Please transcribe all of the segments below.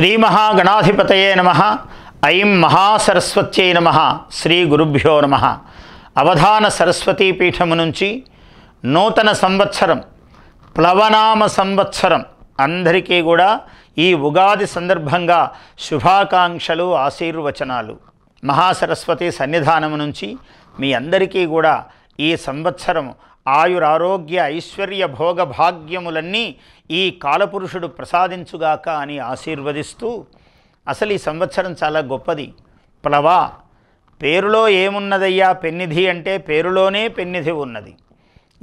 శ్రీ మహాగణాధిపతయే నమ ఐం మహాసరస్వత్యై నమ శ్రీ గురుభ్యో నమ అవధాన సరస్వతీ పీఠము నుంచి నూతన సంవత్సరం ప్లవనామ సంవత్సరం అందరికీ కూడా ఈ ఉగాది సందర్భంగా శుభాకాంక్షలు ఆశీర్వచనాలు మహాసరస్వతి సన్నిధానము నుంచి మీ అందరికీ కూడా ఈ సంవత్సరం ఆయురారోగ్య ఐశ్వర్య భోగభాగ్యములన్నీ ఈ కాలపురుషుడు ప్రసాదించుగాక అని ఆశీర్వదిస్తూ అసలు ఈ సంవత్సరం చాలా గొప్పది ప్లవ పేరులో ఏమున్నదయ్యా పెన్నిధి అంటే పేరులోనే పెన్నిధి ఉన్నది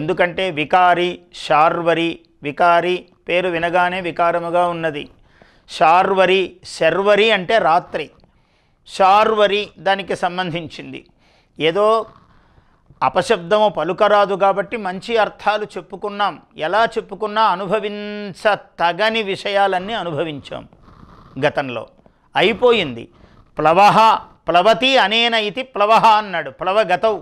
ఎందుకంటే వికారి శార్వరి వికారి పేరు వినగానే వికారముగా ఉన్నది శార్వరి శర్వరి అంటే రాత్రి శార్వరి దానికి సంబంధించింది ఏదో అపశబ్దము పలుకరాదు కాబట్టి మంచి అర్థాలు చెప్పుకున్నాం ఎలా చెప్పుకున్నా అనుభవించ తగని విషయాలన్నీ అనుభవించాం గతంలో అయిపోయింది ప్లవహ ప్లవతి అనేన ఇది ప్లవహ అన్నాడు ప్లవగతవు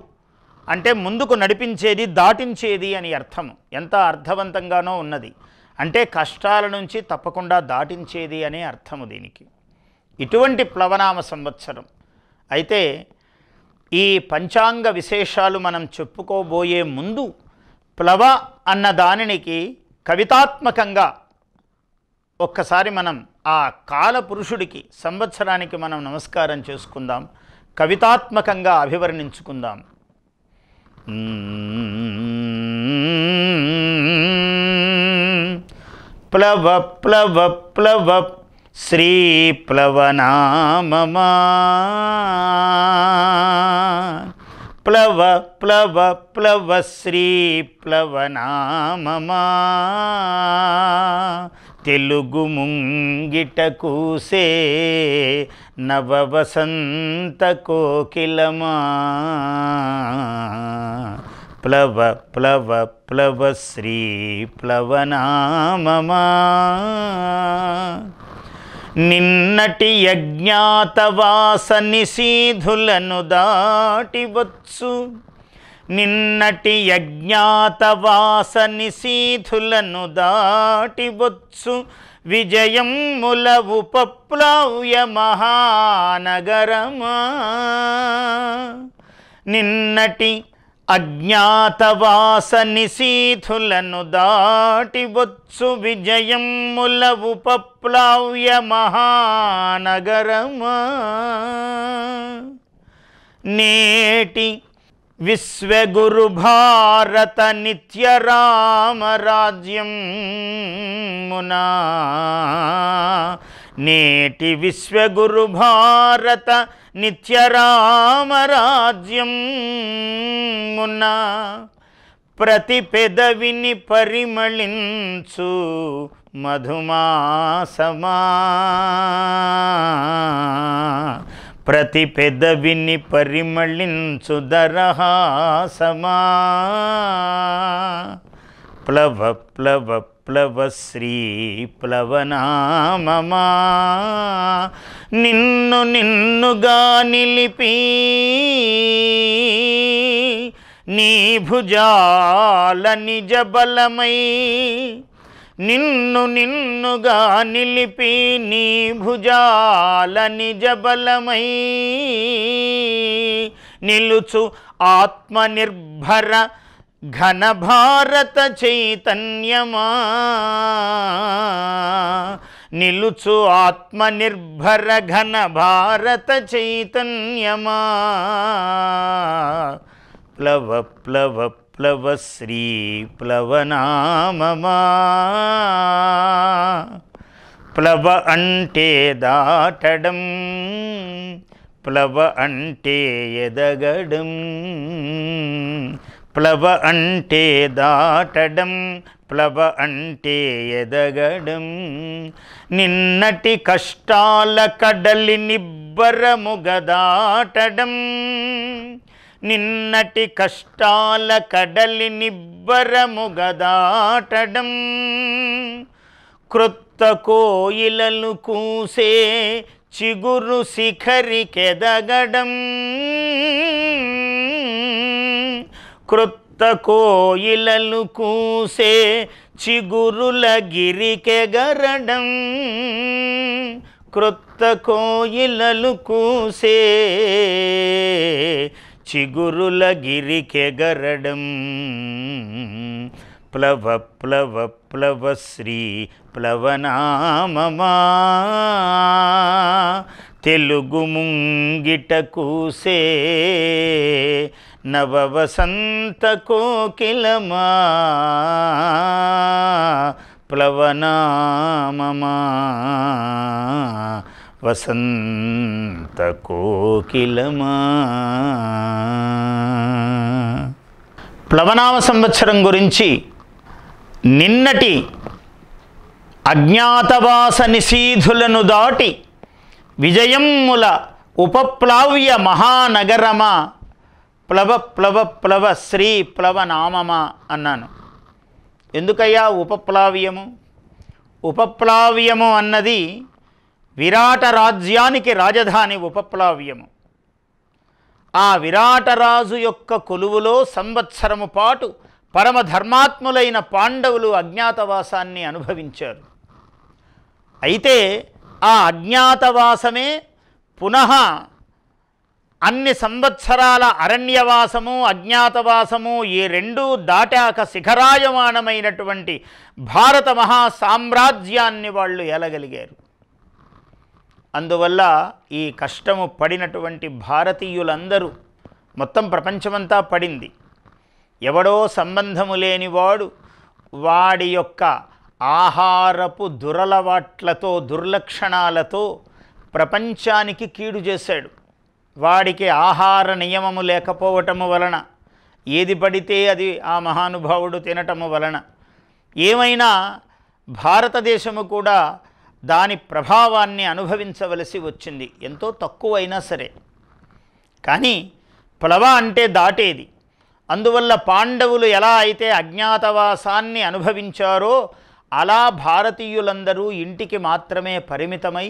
అంటే ముందుకు నడిపించేది దాటించేది అని అర్థము ఎంత అర్థవంతంగానో ఉన్నది అంటే కష్టాల నుంచి తప్పకుండా దాటించేది అనే అర్థము దీనికి ఇటువంటి ప్లవనామ సంవత్సరం అయితే ఈ పంచాంగ విశేషాలు మనం చెప్పుకోబోయే ముందు ప్లవ అన్న దానికి కవితాత్మకంగా ఒక్కసారి మనం ఆ కాలపురుషుడికి సంవత్సరానికి మనం నమస్కారం చేసుకుందాం కవితాత్మకంగా అభివర్ణించుకుందాం ప్లవ ప్లవ ప్లవ శ్రీప్లవనామమా ప్లవ ప్లవ ప్లవ శ్రీ ప్లవనామమా తెలుగు ముంగిట కూసే నవ వసంత కోకిలమా ప్లవ ప్లవ ప్లవ శ్రీ ప్లవనామమా నిన్నటి యజ్ఞాతవాస నిషీధులను దాటివచ్చు నిన్నటి యజ్ఞాతవాస నిషీధులను దాటివచ్చు విజయం ముల ఉపప్లవ్య మహానగరమా నిన్నటి అజ్ఞాతవాస నిశీథులను నిశీధులను దాటివచ్చు విజయముల ఉపప్లావ్య మహానగరమా నేటి విశ్వగురు భారత నిత్య రామరాజ్యం మునా నేటి విశ్వగురు భారత నిత్యరామరాజ్యం మున్న ప్రతి పెదవిని పరిమళించు మధుమాసమా ప్రతి పెదవిని పరిమళించు దరహాసమా ప్లవ ప్లవ ప్లవ శ్రీ ప్లవనామమా నిన్ను నిన్నుగా నిలిపి నీ భుజాల నిజ బలమై నిన్ను నిన్నుగా నిలిపి నీ భుజాల నిజ బలమై నిలుచు ఆత్మనిర్భర ఘన భారత చైతన్యమా నిలుచు ఆత్మనిర్భర ఘన భారత చైతన్యమా ప్లవ ప్లవ ప్లవ శ్రీ ప్లవనామమా ప్లవ అంటే దాటడం ప్లవ అంటే ఎదగడం ప్లవ అంటే దాటడం విప్లవ అంటే ఎదగడం నిన్నటి కష్టాల కడలి నిబ్బరముగదాటడం నిన్నటి కష్టాల కడలి గదాటడం క్రొత్త కోయిలను కూసే చిగురు శిఖరికెదగడం క్రొత్త ముక్త కోయిలలు కూసే చిగురుల గిరికెగరడం క్రొత్త కోయిలలు కూసే చిగురుల గిరికెగరడం ప్లవ ప్లవ ప్లవ శ్రీ ప్లవనామమా తెలుగు ముంగిట కూసే నవవసంత కోకిలమా ప్లవనామమా వసంత కోకిలమా ప్లవనామ సంవత్సరం గురించి నిన్నటి అజ్ఞాతవాస నిషీధులను దాటి విజయమ్ముల ఉపప్లావ్య మహానగరమా ప్లవ ప్లవ ప్లవ శ్రీ ప్లవ నామమా అన్నాను ఎందుకయ్యా ఉపప్లావ్యము ఉపప్లావ్యము అన్నది విరాట రాజ్యానికి రాజధాని ఉపప్లావ్యము ఆ విరాటరాజు యొక్క కొలువులో సంవత్సరము పాటు పరమధర్మాత్ములైన పాండవులు అజ్ఞాతవాసాన్ని అనుభవించారు అయితే ఆ అజ్ఞాతవాసమే పునః అన్ని సంవత్సరాల అరణ్యవాసము అజ్ఞాతవాసము ఈ రెండూ దాటాక శిఖరాయమానమైనటువంటి భారత మహా సామ్రాజ్యాన్ని వాళ్ళు ఎలగలిగారు అందువల్ల ఈ కష్టము పడినటువంటి భారతీయులందరూ మొత్తం ప్రపంచమంతా పడింది ఎవడో సంబంధము లేనివాడు వాడి యొక్క ఆహారపు దురలవాట్లతో దుర్లక్షణాలతో ప్రపంచానికి కీడు చేశాడు వాడికి ఆహార నియమము లేకపోవటము వలన ఏది పడితే అది ఆ మహానుభావుడు తినటము వలన ఏమైనా భారతదేశము కూడా దాని ప్రభావాన్ని అనుభవించవలసి వచ్చింది ఎంతో తక్కువైనా సరే కానీ ప్లవ అంటే దాటేది అందువల్ల పాండవులు ఎలా అయితే అజ్ఞాతవాసాన్ని అనుభవించారో అలా భారతీయులందరూ ఇంటికి మాత్రమే పరిమితమై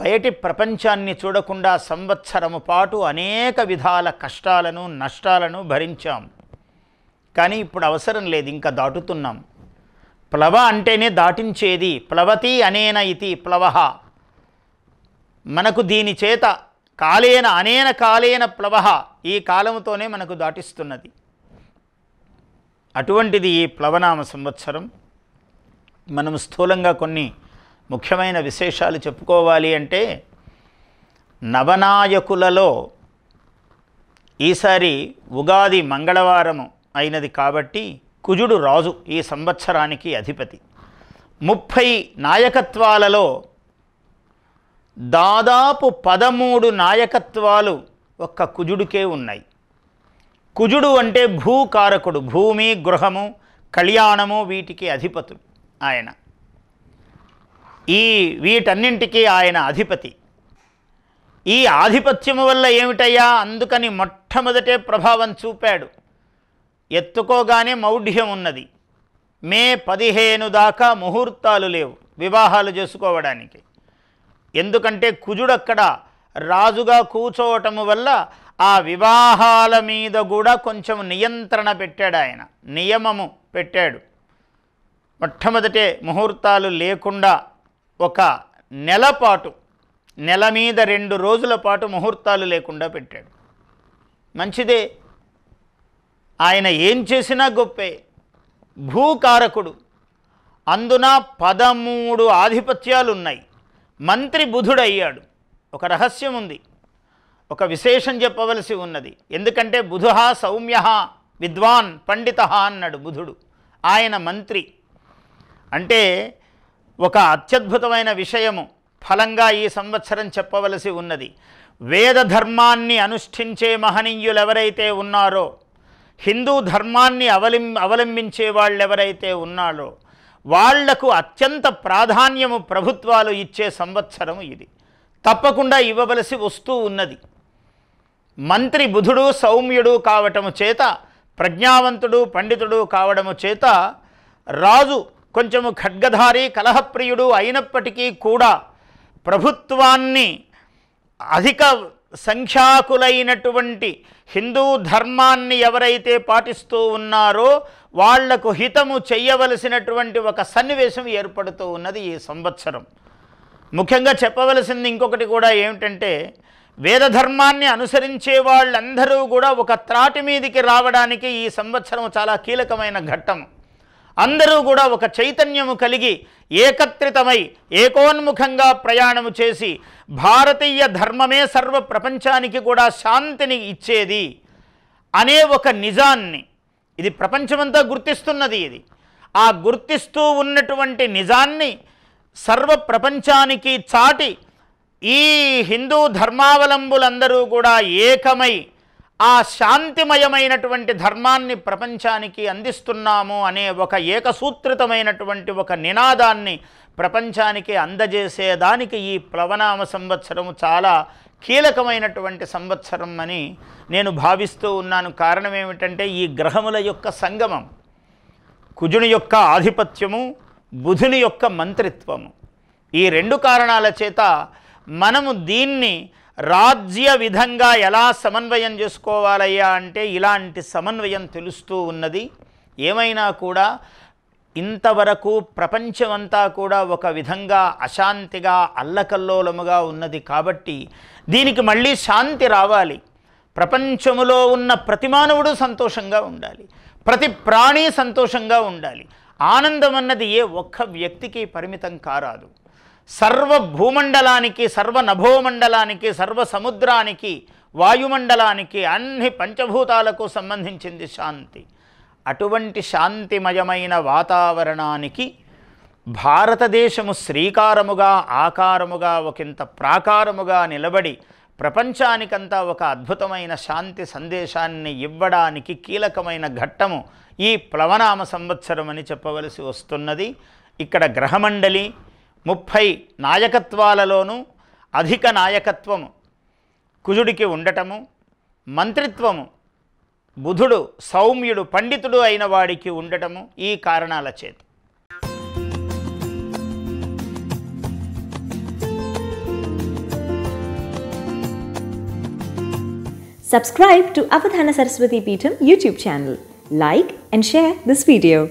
బయటి ప్రపంచాన్ని చూడకుండా సంవత్సరము పాటు అనేక విధాల కష్టాలను నష్టాలను భరించాం కానీ ఇప్పుడు అవసరం లేదు ఇంకా దాటుతున్నాం ప్లవ అంటేనే దాటించేది ప్లవతి అనేన ఇది ప్లవ మనకు దీని చేత కాలేన అనేన కాలేన ప్లవ ఈ కాలముతోనే మనకు దాటిస్తున్నది అటువంటిది ఈ ప్లవనామ సంవత్సరం మనం స్థూలంగా కొన్ని ముఖ్యమైన విశేషాలు చెప్పుకోవాలి అంటే నవనాయకులలో ఈసారి ఉగాది మంగళవారము అయినది కాబట్టి కుజుడు రాజు ఈ సంవత్సరానికి అధిపతి ముప్పై నాయకత్వాలలో దాదాపు పదమూడు నాయకత్వాలు ఒక్క కుజుడికే ఉన్నాయి కుజుడు అంటే భూకారకుడు భూమి గృహము కళ్యాణము వీటికి అధిపతులు ఆయన ఈ వీటన్నింటికీ ఆయన అధిపతి ఈ ఆధిపత్యము వల్ల ఏమిటయ్యా అందుకని మొట్టమొదటే ప్రభావం చూపాడు ఎత్తుకోగానే మౌఢ్యం ఉన్నది మే పదిహేను దాకా ముహూర్తాలు లేవు వివాహాలు చేసుకోవడానికి ఎందుకంటే కుజుడక్కడ రాజుగా కూర్చోవటము వల్ల ఆ వివాహాల మీద కూడా కొంచెం నియంత్రణ పెట్టాడు ఆయన నియమము పెట్టాడు మొట్టమొదటే ముహూర్తాలు లేకుండా ఒక నెలపాటు నెల మీద రెండు రోజుల పాటు ముహూర్తాలు లేకుండా పెట్టాడు మంచిదే ఆయన ఏం చేసినా గొప్పే భూకారకుడు అందున పదమూడు ఆధిపత్యాలు ఉన్నాయి మంత్రి బుధుడయ్యాడు ఒక రహస్యం ఉంది ఒక విశేషం చెప్పవలసి ఉన్నది ఎందుకంటే బుధుహ సౌమ్య విద్వాన్ పండిత అన్నాడు బుధుడు ఆయన మంత్రి అంటే ఒక అత్యద్భుతమైన విషయము ఫలంగా ఈ సంవత్సరం చెప్పవలసి ఉన్నది వేద ధర్మాన్ని అనుష్ఠించే మహనీయులెవరైతే ఉన్నారో హిందూ ధర్మాన్ని అవలిం అవలంబించే వాళ్ళు ఎవరైతే ఉన్నారో వాళ్లకు అత్యంత ప్రాధాన్యము ప్రభుత్వాలు ఇచ్చే సంవత్సరం ఇది తప్పకుండా ఇవ్వవలసి వస్తూ ఉన్నది మంత్రి బుధుడు సౌమ్యుడు కావటము చేత ప్రజ్ఞావంతుడు పండితుడు కావడము చేత రాజు కొంచెము ఖడ్గధారి కలహప్రియుడు అయినప్పటికీ కూడా ప్రభుత్వాన్ని అధిక సంఖ్యాకులైనటువంటి హిందూ ధర్మాన్ని ఎవరైతే పాటిస్తూ ఉన్నారో వాళ్లకు హితము చెయ్యవలసినటువంటి ఒక సన్నివేశం ఏర్పడుతూ ఉన్నది ఈ సంవత్సరం ముఖ్యంగా చెప్పవలసింది ఇంకొకటి కూడా ఏమిటంటే వేదధర్మాన్ని అనుసరించే వాళ్ళందరూ కూడా ఒక త్రాటి మీదికి రావడానికి ఈ సంవత్సరం చాలా కీలకమైన ఘట్టం అందరూ కూడా ఒక చైతన్యము కలిగి ఏకత్రితమై ఏకోన్ముఖంగా ప్రయాణము చేసి భారతీయ ధర్మమే సర్వ ప్రపంచానికి కూడా శాంతిని ఇచ్చేది అనే ఒక నిజాన్ని ఇది ప్రపంచమంతా గుర్తిస్తున్నది ఇది ఆ గుర్తిస్తూ ఉన్నటువంటి నిజాన్ని సర్వ ప్రపంచానికి చాటి ఈ హిందూ ధర్మావలంబులందరూ కూడా ఏకమై ఆ శాంతిమయమైనటువంటి ధర్మాన్ని ప్రపంచానికి అందిస్తున్నాము అనే ఒక ఏకసూత్రితమైనటువంటి ఒక నినాదాన్ని ప్రపంచానికి అందజేసేదానికి ఈ ప్లవనామ సంవత్సరము చాలా కీలకమైనటువంటి సంవత్సరం అని నేను భావిస్తూ ఉన్నాను కారణం ఏమిటంటే ఈ గ్రహముల యొక్క సంగమం కుజుని యొక్క ఆధిపత్యము బుధుని యొక్క మంత్రిత్వము ఈ రెండు కారణాల చేత మనము దీన్ని రాజ్య విధంగా ఎలా సమన్వయం చేసుకోవాలయ్యా అంటే ఇలాంటి సమన్వయం తెలుస్తూ ఉన్నది ఏమైనా కూడా ఇంతవరకు ప్రపంచమంతా కూడా ఒక విధంగా అశాంతిగా అల్లకల్లోలముగా ఉన్నది కాబట్టి దీనికి మళ్ళీ శాంతి రావాలి ప్రపంచములో ఉన్న ప్రతి మానవుడు సంతోషంగా ఉండాలి ప్రతి ప్రాణి సంతోషంగా ఉండాలి ఆనందం అన్నది ఏ ఒక్క వ్యక్తికి పరిమితం కారాదు సర్వ భూమండలానికి సర్వ నభోమండలానికి సర్వ సముద్రానికి వాయుమండలానికి అన్ని పంచభూతాలకు సంబంధించింది శాంతి అటువంటి శాంతిమయమైన వాతావరణానికి భారతదేశము శ్రీకారముగా ఆకారముగా ఒకంత ప్రాకారముగా నిలబడి ప్రపంచానికంతా ఒక అద్భుతమైన శాంతి సందేశాన్ని ఇవ్వడానికి కీలకమైన ఘట్టము ఈ ప్లవనామ సంవత్సరం అని చెప్పవలసి వస్తున్నది ఇక్కడ గ్రహమండలి ముప్పై నాయకత్వాలలోనూ అధిక నాయకత్వము కుజుడికి ఉండటము మంత్రిత్వము బుధుడు సౌమ్యుడు పండితుడు అయిన వాడికి ఉండటము ఈ కారణాల చేత subscribe to Avadhana Saraswati Peetham YouTube channel like and share this video